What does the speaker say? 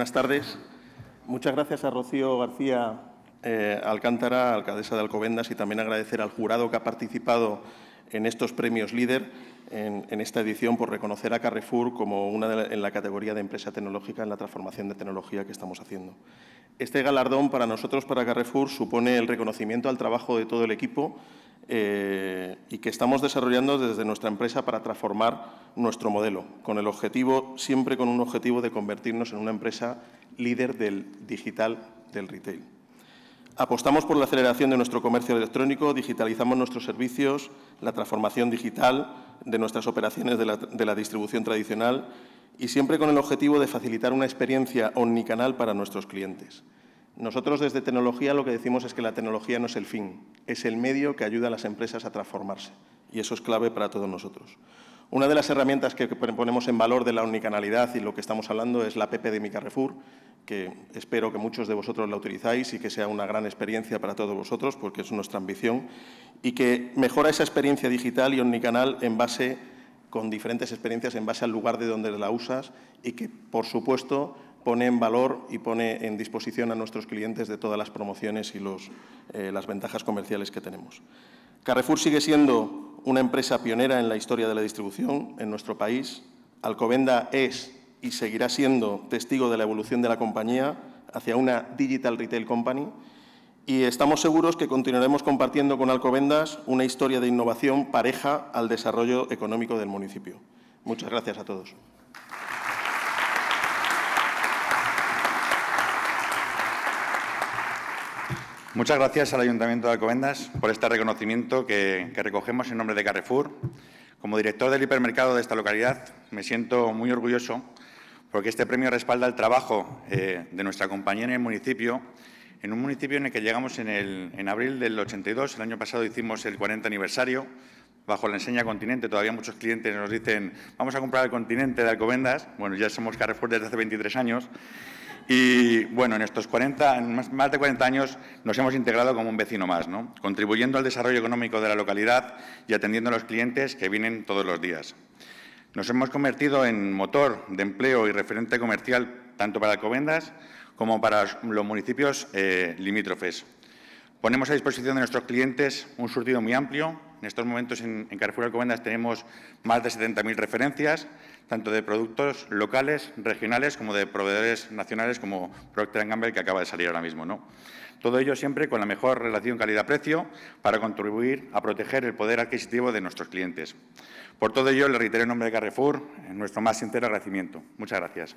Buenas tardes. Muchas gracias a Rocío García eh, Alcántara, alcaldesa de Alcobendas, y también agradecer al jurado que ha participado en estos premios líder en, esta edición por reconocer a Carrefour como una en la categoría de empresa tecnológica en la transformación de tecnología que estamos haciendo. Este galardón para nosotros, para Carrefour, supone el reconocimiento al trabajo de todo el equipo eh, y que estamos desarrollando desde nuestra empresa para transformar nuestro modelo, con el objetivo, siempre con un objetivo de convertirnos en una empresa líder del digital del retail. Apostamos por la aceleración de nuestro comercio electrónico, digitalizamos nuestros servicios, la transformación digital de nuestras operaciones de la, de la distribución tradicional y siempre con el objetivo de facilitar una experiencia omnicanal para nuestros clientes. Nosotros desde tecnología lo que decimos es que la tecnología no es el fin, es el medio que ayuda a las empresas a transformarse y eso es clave para todos nosotros. Una de las herramientas que ponemos en valor de la omnicanalidad y lo que estamos hablando es la PP de Micarrefour, que espero que muchos de vosotros la utilizáis y que sea una gran experiencia para todos vosotros, porque es nuestra ambición, y que mejora esa experiencia digital y omnicanal en base, con diferentes experiencias en base al lugar de donde la usas y que, por supuesto, pone en valor y pone en disposición a nuestros clientes de todas las promociones y los, eh, las ventajas comerciales que tenemos. Carrefour sigue siendo una empresa pionera en la historia de la distribución en nuestro país. Alcobenda es y seguirá siendo testigo de la evolución de la compañía hacia una Digital Retail Company y estamos seguros que continuaremos compartiendo con Alcobendas una historia de innovación pareja al desarrollo económico del municipio. Muchas gracias a todos. Muchas gracias al Ayuntamiento de Alcobendas por este reconocimiento que, recogemos en nombre de Carrefour. Como director del hipermercado de esta localidad, me siento muy orgulloso porque este premio respalda el trabajo eh, de nuestra compañía en el municipio, en un municipio en el que llegamos en, el, en abril del 82, el año pasado hicimos el 40 aniversario, bajo la enseña Continente, todavía muchos clientes nos dicen, vamos a comprar el Continente de Alcobendas, bueno, ya somos Carrefour desde hace 23 años, y bueno, en estos 40, más de 40 años nos hemos integrado como un vecino más, ¿no? contribuyendo al desarrollo económico de la localidad y atendiendo a los clientes que vienen todos los días. Nos hemos convertido en motor de empleo y referente comercial tanto para Alcobendas como para los municipios eh, limítrofes. Ponemos a disposición de nuestros clientes un surtido muy amplio. En estos momentos en, Carrefour Alcobendas tenemos más de 70.000 referencias, tanto de productos locales, regionales, como de proveedores nacionales como Procter Gamble, que acaba de salir ahora mismo. ¿no? Todo ello siempre con la mejor relación calidad-precio para contribuir a proteger el poder adquisitivo de nuestros clientes. Por todo ello, le reitero en nombre de Carrefour nuestro más sincero agradecimiento. Muchas gracias.